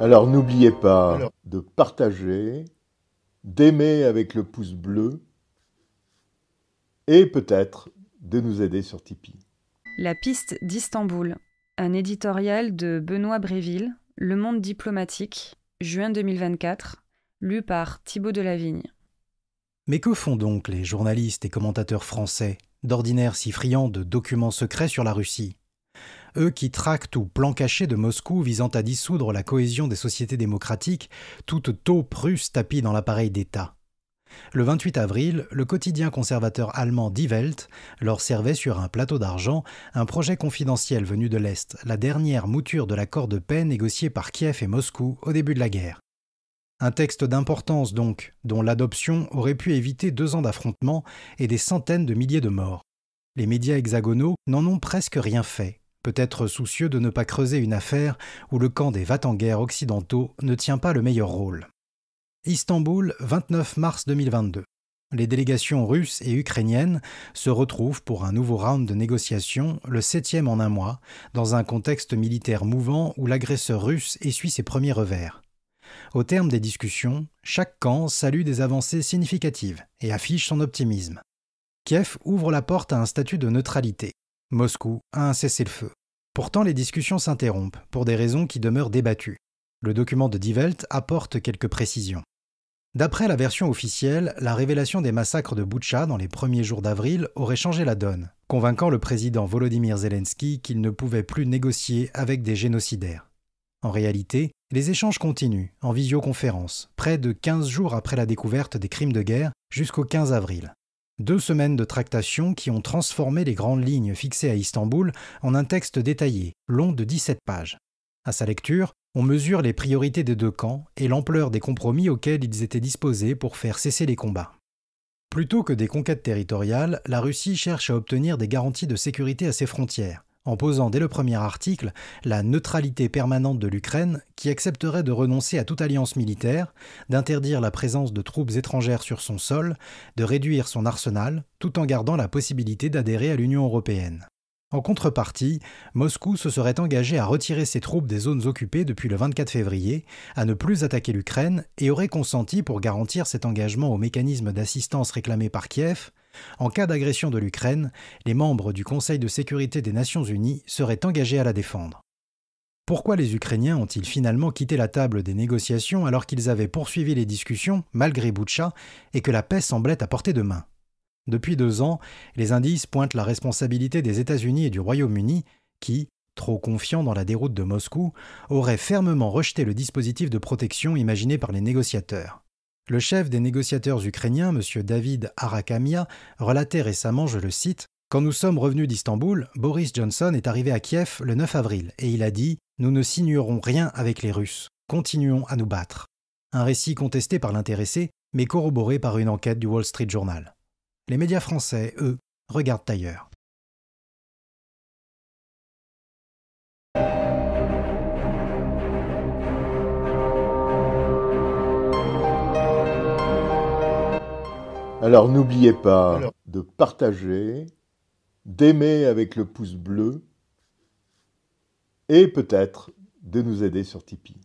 Alors n'oubliez pas de partager, d'aimer avec le pouce bleu et peut-être de nous aider sur Tipeee. La piste d'Istanbul, un éditorial de Benoît Bréville, Le Monde diplomatique, juin 2024, lu par Thibaut Delavigne. Mais que font donc les journalistes et commentateurs français, d'ordinaire si friands de documents secrets sur la Russie eux qui traquent ou plan caché de Moscou visant à dissoudre la cohésion des sociétés démocratiques, toute taupe russe tapie dans l'appareil d'État. Le 28 avril, le quotidien conservateur allemand Die Welt leur servait sur un plateau d'argent un projet confidentiel venu de l'Est, la dernière mouture de l'accord de paix négocié par Kiev et Moscou au début de la guerre. Un texte d'importance donc, dont l'adoption aurait pu éviter deux ans d'affrontements et des centaines de milliers de morts. Les médias hexagonaux n'en ont presque rien fait, peut-être soucieux de ne pas creuser une affaire où le camp des Vatanguerres occidentaux ne tient pas le meilleur rôle. Istanbul, 29 mars 2022. Les délégations russes et ukrainiennes se retrouvent pour un nouveau round de négociations, le septième en un mois, dans un contexte militaire mouvant où l'agresseur russe essuie ses premiers revers. Au terme des discussions, chaque camp salue des avancées significatives et affiche son optimisme. Kiev ouvre la porte à un statut de neutralité, Moscou a un cessez-le-feu. Pourtant, les discussions s'interrompent pour des raisons qui demeurent débattues. Le document de Welt apporte quelques précisions. D'après la version officielle, la révélation des massacres de Boutcha dans les premiers jours d'avril aurait changé la donne, convainquant le président Volodymyr Zelensky qu'il ne pouvait plus négocier avec des génocidaires. En réalité, les échanges continuent, en visioconférence, près de 15 jours après la découverte des crimes de guerre, jusqu'au 15 avril. Deux semaines de tractations qui ont transformé les grandes lignes fixées à Istanbul en un texte détaillé, long de 17 pages. À sa lecture, on mesure les priorités des deux camps et l'ampleur des compromis auxquels ils étaient disposés pour faire cesser les combats. Plutôt que des conquêtes territoriales, la Russie cherche à obtenir des garanties de sécurité à ses frontières, en posant dès le premier article la neutralité permanente de l'Ukraine qui accepterait de renoncer à toute alliance militaire, d'interdire la présence de troupes étrangères sur son sol, de réduire son arsenal, tout en gardant la possibilité d'adhérer à l'Union européenne. En contrepartie, Moscou se serait engagé à retirer ses troupes des zones occupées depuis le 24 février, à ne plus attaquer l'Ukraine et aurait consenti, pour garantir cet engagement au mécanisme d'assistance réclamé par Kiev, en cas d'agression de l'Ukraine, les membres du Conseil de sécurité des Nations Unies seraient engagés à la défendre. Pourquoi les Ukrainiens ont-ils finalement quitté la table des négociations alors qu'ils avaient poursuivi les discussions, malgré Boutcha, et que la paix semblait à portée de main Depuis deux ans, les indices pointent la responsabilité des États-Unis et du Royaume-Uni, qui, trop confiants dans la déroute de Moscou, auraient fermement rejeté le dispositif de protection imaginé par les négociateurs. Le chef des négociateurs ukrainiens, M. David Arakamia, relatait récemment, je le cite, Quand nous sommes revenus d'Istanbul, Boris Johnson est arrivé à Kiev le 9 avril et il a dit Nous ne signerons rien avec les Russes, continuons à nous battre. Un récit contesté par l'intéressé, mais corroboré par une enquête du Wall Street Journal. Les médias français, eux, regardent ailleurs. Alors n'oubliez pas de partager, d'aimer avec le pouce bleu et peut-être de nous aider sur Tipeee.